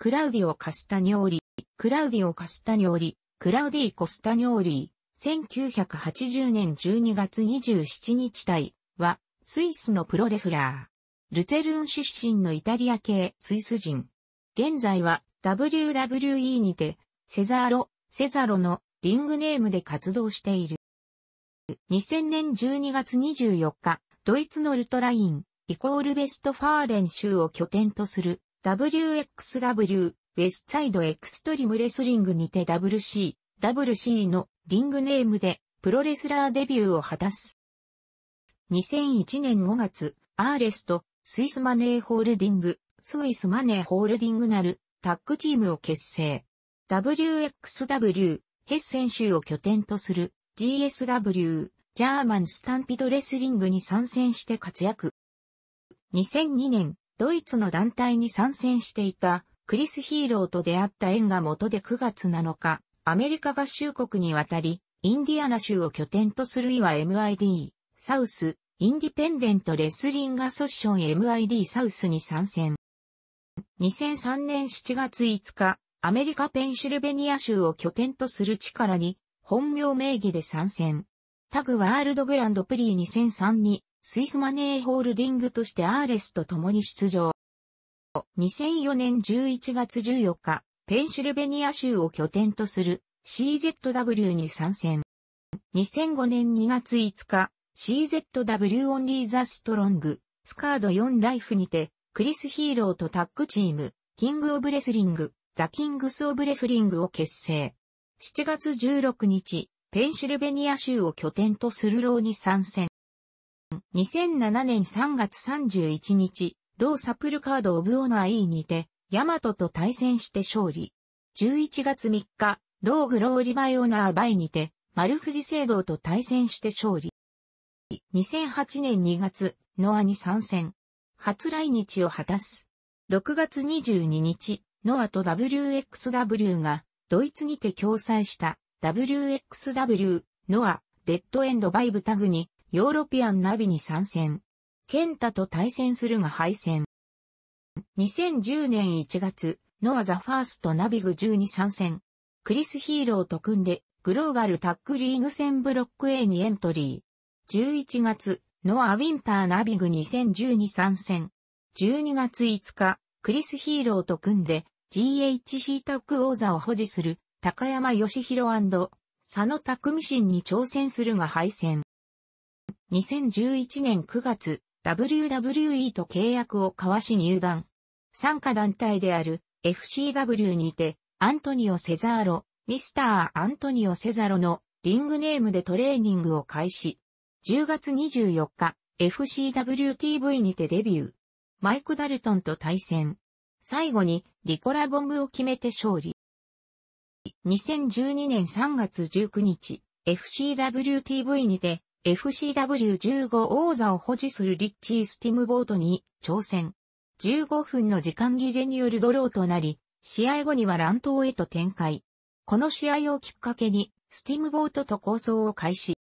クラウディオ・カスタニョーリ、クラウディオ・カスタニョーリ、クラウディ・コスタニョーリー、1980年12月27日対は、スイスのプロレスラー。ルツェルン出身のイタリア系スイス人。現在は WWE にて、セザーロ、セザロのリングネームで活動している。2000年12月24日、ドイツのルトライン、イコールベストファーレン州を拠点とする WXW、ウェスサイドエクストリームレスリングにて WC、WC のリングネームでプロレスラーデビューを果たす。2001年5月、アーレスト、スイスマネーホールディング、スイスマネーホールディングなるタッグチームを結成。WXW、ヘッセン州を拠点とする GSW、ジャーマンスタンピドレスリングに参戦して活躍。2002年、ドイツの団体に参戦していたクリス・ヒーローと出会った縁が元で9月7日、アメリカ合衆国に渡り、インディアナ州を拠点とするいは MID、サウス、インディペンデントレスリングアソッション MID サウスに参戦。2003年7月5日、アメリカペンシルベニア州を拠点とする力に、本名名義で参戦。タグワールドグランドプリー2003にスイスマネーホールディングとしてアーレスと共に出場。2004年11月14日、ペンシルベニア州を拠点とする CZW に参戦。2005年2月5日、CZW オンリーザストロング、スカード4ライフにて、クリスヒーローとタッグチーム、キングオブレスリング、ザ・キングス・オブ・レスリングを結成。7月16日、ペンシルベニア州を拠点とするローに参戦。2007年3月31日、ローサプルカード・オブ・オナー・イーにて、ヤマトと対戦して勝利。11月3日、ローグ・ローリ・バイ・オナー・バイにて、丸藤聖堂と対戦して勝利。2008年2月、ノアに参戦。初来日を果たす。6月22日、ノアと WXW が、ドイツにて共催した、WXW、ノア、デッドエンドバイブタグに、ヨーロピアンナビに参戦。ケンタと対戦するが敗戦。2010年1月、ノアザファーストナビグ10に参戦。クリスヒーローと組んで、グローバルタックリーグ戦ブロック A にエントリー。11月、ノアウィンターナビグ2010に参戦。12月5日、クリスヒーローと組んで、GHC タック王座を保持する、高山義弘佐野匠新に挑戦するが敗戦。2011年9月、WWE と契約を交わし入団。参加団体である FCW にて、アントニオ・セザーロ、ミスター・アントニオ・セザロのリングネームでトレーニングを開始。10月24日、FCWTV にてデビュー。マイク・ダルトンと対戦。最後に、リコラボムを決めて勝利。2012年3月19日、FCWTV にて、FCW15 王座を保持するリッチー・スティムボートに挑戦。15分の時間切れによるドローとなり、試合後には乱闘へと展開。この試合をきっかけに、スティムボートと構想を開始。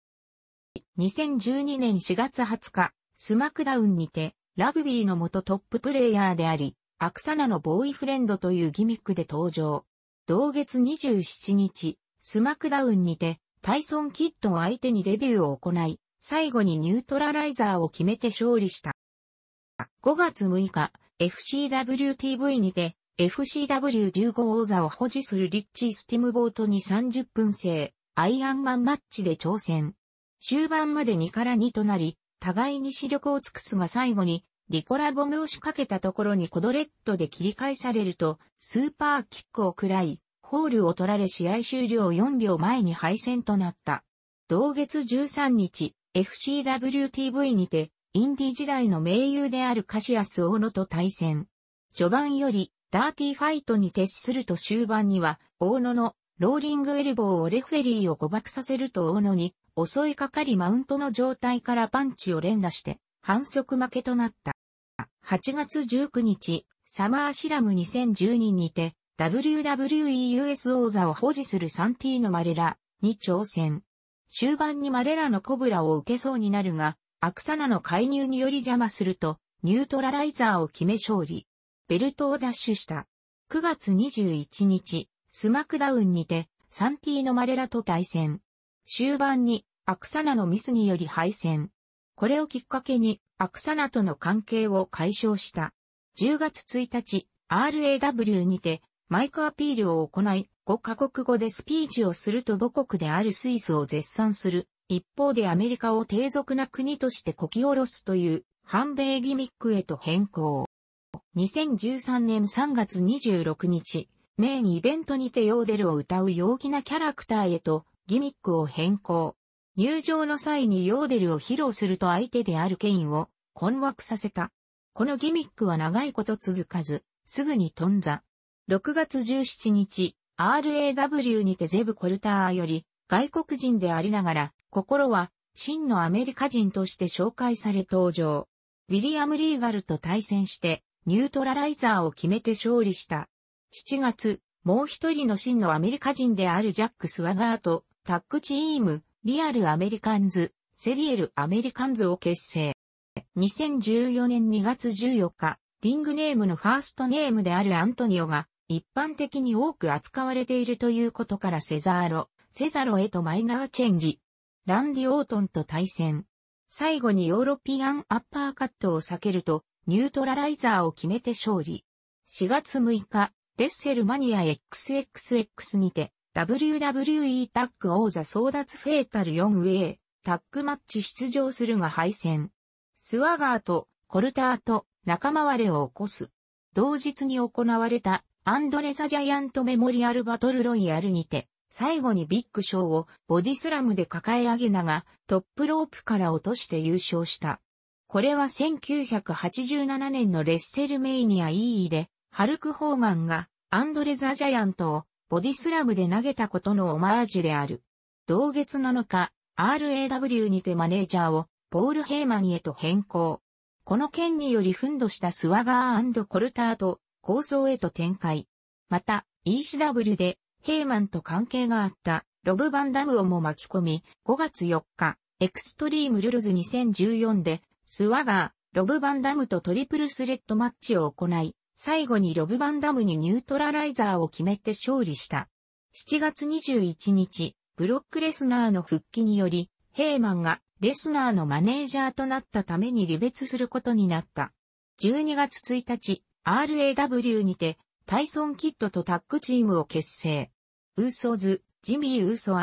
2012年4月20日、スマクダウンにて、ラグビーの元トッププレイヤーであり、アクサナのボーイフレンドというギミックで登場。同月27日、スマクダウンにて、タイソン・キッドを相手にデビューを行い、最後にニュートラライザーを決めて勝利した。5月6日、FCWTV にて、FCW15 王座を保持するリッチー・スティムボートに30分制、アイアンマンマッチで挑戦。終盤まで2から2となり、互いに視力を尽くすが最後に、リコラボムを仕掛けたところにコドレットで切り返されると、スーパーキックを喰らい、ホールを取られ試合終了4秒前に敗戦となった。同月13日、FCWTV にて、インディ時代の盟友であるカシアスオーノと対戦。序盤より、ダーティーファイトに徹すると終盤には、オーノのローリングエルボーをレフェリーを誤爆させると大野に襲いかかりマウントの状態からパンチを連打して反則負けとなった。8月19日、サマーシラム2012にて WWE US 王座を保持するサンティーノ・マレラに挑戦。終盤にマレラのコブラを受けそうになるが、アクサナの介入により邪魔すると、ニュートラライザーを決め勝利。ベルトを奪取した。9月21日、スマクダウンにて、サンティーノ・マレラと対戦。終盤に、アクサナのミスにより敗戦。これをきっかけに、アクサナとの関係を解消した。10月1日、RAW にて、マイクアピールを行い、5カ国語でスピーチをすると母国であるスイスを絶賛する。一方でアメリカを低俗な国としてこき下ろすという反米ギミックへと変更。2013年3月26日、メインイベントにてヨーデルを歌う陽気なキャラクターへとギミックを変更。入場の際にヨーデルを披露すると相手であるケインを困惑させた。このギミックは長いこと続かず、すぐに頓挫。6月17日、RAW にてゼブ・コルターより、外国人でありながら、心は、真のアメリカ人として紹介され登場。ウィリアム・リーガルと対戦して、ニュートラライザーを決めて勝利した。7月、もう一人の真のアメリカ人であるジャック・スワガーと、タッグチーム、リアル・アメリカンズ、セリエル・アメリカンズを結成。2014年2月14日、リングネームのファーストネームであるアントニオが一般的に多く扱われているということからセザーロ、セザロへとマイナーチェンジ。ランディ・オートンと対戦。最後にヨーロピアンアッパーカットを避けると、ニュートラライザーを決めて勝利。4月6日、デッセルマニア XXX にて、WWE タッグ王座争奪フェータル4ウェイ、タッグマッチ出場するが敗戦。スワガーとコルターと仲間割れを起こす。同日に行われたアンドレ・ザ・ジャイアント・メモリアル・バトル・ロイヤルにて、最後にビッグショーをボディスラムで抱え上げなが、トップロープから落として優勝した。これは1987年のレッセルメイニア EE で、ハルク・ホーマンがアンドレ・ザ・ジャイアントをボディスラムで投げたことのオマージュである。同月7日、RAW にてマネージャーをポール・ヘイマンへと変更。この件により奮闘したスワガーコルターと構想へと展開。また、ECW でヘイマンと関係があったロブ・バンダムをも巻き込み、5月4日、エクストリーム・ルルズ2014で、スワガー、ロブ・バンダムとトリプルスレッドマッチを行い、最後にロブ・バンダムにニュートラライザーを決めて勝利した。7月21日、ブロックレスナーの復帰により、ヘイマンがレスナーのマネージャーとなったために離別することになった。12月1日、RAW にて、タイソン・キッドとタッグチームを結成。ウーソーズ、ジミー・ウーソ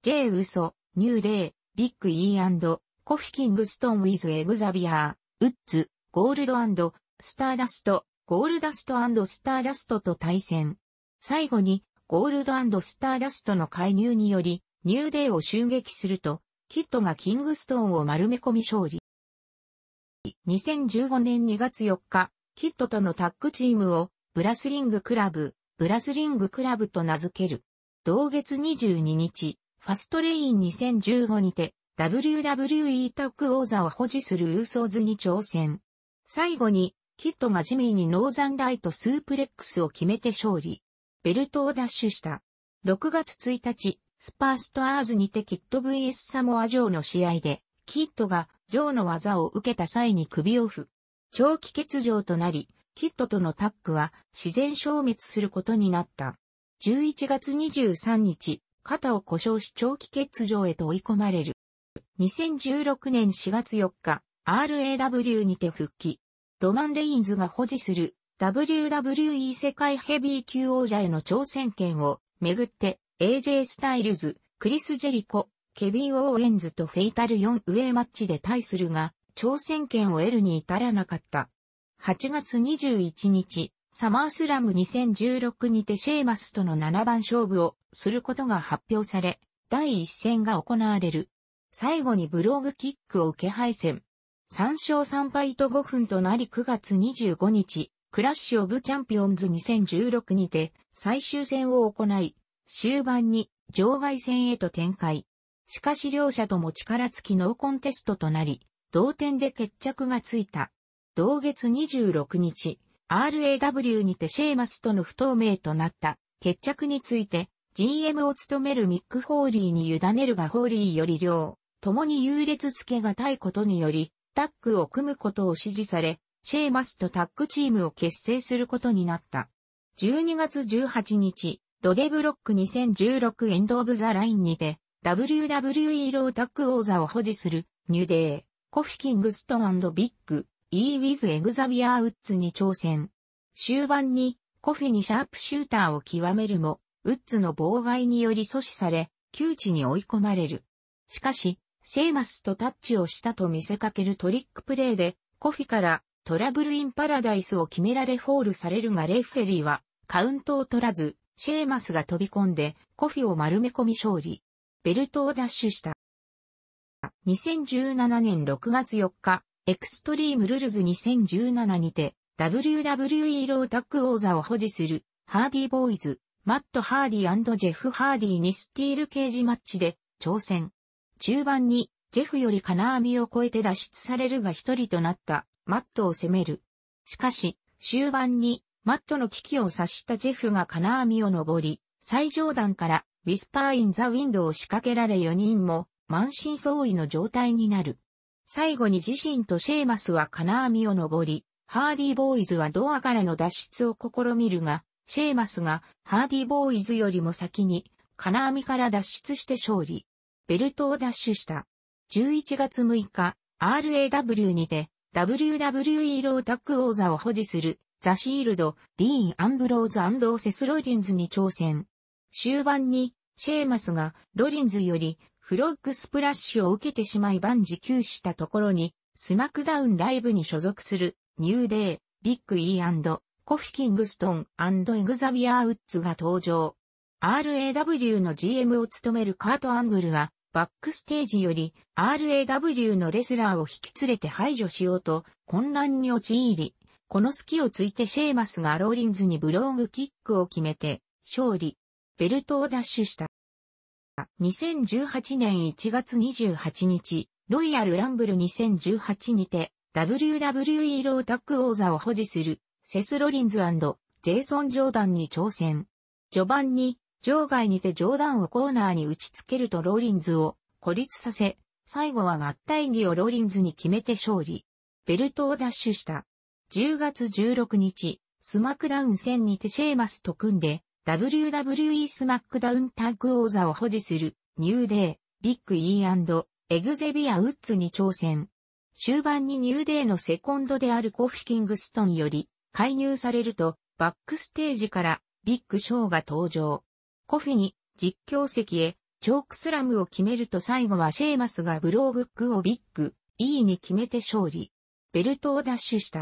&J・ ウーソ、ニュー・レイ、ビッグ・イーコフィ・キングストン・ウィズ・エグザビアー、ウッズ、ゴールドスターダスト、ゴールダストスターダストと対戦。最後に、ゴールドスターダストの介入により、ニューデイを襲撃すると、キッドがキングストーンを丸め込み勝利。2015年2月4日、キッドとのタッグチームをブラスリングクラブ、ブラスリングクラブと名付ける。同月22日、ファストレイン2015にて WWE タッグ王座を保持するウーソーズに挑戦。最後に、キッドがジミーにノーザンライトスープレックスを決めて勝利。ベルトを奪取した。6月1日、スパーストアーズにてキット vs サモアジョーの試合で、キットがジョーの技を受けた際に首を振。長期欠場となり、キットとのタッグは自然消滅することになった。11月23日、肩を故障し長期欠場へと追い込まれる。2016年4月4日、RAW にて復帰。ロマン・レインズが保持する WWE 世界ヘビー級王者への挑戦権をめぐって AJ スタイルズ、クリス・ジェリコ、ケビン・オーエンズとフェイタル4ウェイマッチで対するが、挑戦権を得るに至らなかった。8月21日、サマースラム2016にてシェーマスとの7番勝負をすることが発表され、第1戦が行われる。最後にブログキックを受け敗戦。3勝3敗と5分となり9月25日、クラッシュオブチャンピオンズ2016にて最終戦を行い、終盤に場外戦へと展開。しかし両者とも力尽きノーコンテストとなり、同点で決着がついた。同月26日、RAW にてシェーマスとの不透明となった決着について、GM を務めるミック・ホーリーに委ねるがホーリーより両、共に優劣つけがたいことにより、タッグを組むことを指示され、シェーマスとタッグチームを結成することになった。12月18日、ロゲブロック2016エンドオブザラインにて、WWE ロータック王座を保持する、ニュデー、コフィキングストンビッグ、イー・ウィズ・エグザビアー・ウッズに挑戦。終盤に、コフィにシャープシューターを極めるも、ウッズの妨害により阻止され、窮地に追い込まれる。しかし、セイマスとタッチをしたと見せかけるトリックプレーで、コフィからトラブルインパラダイスを決められフォールされるがレフェリーはカウントを取らず、シェーマスが飛び込んで、コフィを丸め込み勝利。ベルトを奪取した。2017年6月4日、エクストリームルルズ2017にて、WWE ロータック王座を保持する、ハーディーボーイズ、マット・ハーディージェフ・ハーディーにスティールケージマッチで、挑戦。中盤に、ジェフより金網を越えて脱出されるが一人となった、マットを攻める。しかし、終盤に、マットの危機を察したジェフが金網を登り、最上段からウィスパーインザウィンドウを仕掛けられ4人も満身創痍の状態になる。最後に自身とシェーマスは金網を登り、ハーディーボーイズはドアからの脱出を試みるが、シェーマスがハーディーボーイズよりも先に金網から脱出して勝利。ベルトを奪取した。11月6日、RAW にて WWE ロータック王座を保持するザ・シールド、ディーン・アンブローズセス・ロリンズに挑戦。終盤に、シェーマスがロリンズよりフロッグスプラッシュを受けてしまい万事休したところに、スマクダウンライブに所属するニューデー、ビッグイー＆、コフィキングストンエグザビアウッズが登場。RAW の GM を務めるカート・アングルがバックステージより RAW のレスラーを引き連れて排除しようと混乱に陥り、この隙をついてシェーマスがローリンズにブローグキックを決めて、勝利、ベルトを奪取した。2018年1月28日、ロイヤルランブル2018にて、WWE ロータック王座を保持する、セス・ロリンズジェイソン・ジョーダンに挑戦。序盤に、場外にてジョーダンをコーナーに打ち付けるとローリンズを孤立させ、最後は合体技をローリンズに決めて勝利。ベルトを奪取した。10月16日、スマックダウン戦にてシェーマスと組んで、WWE スマックダウンタッグ王座を保持する、ニューデー、ビッグ E& エグゼビア・ウッズに挑戦。終盤にニューデーのセコンドであるコフ・キングストンより、介入されると、バックステージから、ビッグショーが登場。コフィに、実況席へ、チョークスラムを決めると最後はシェーマスがブローグックをビッグ、E に決めて勝利。ベルトを奪取した。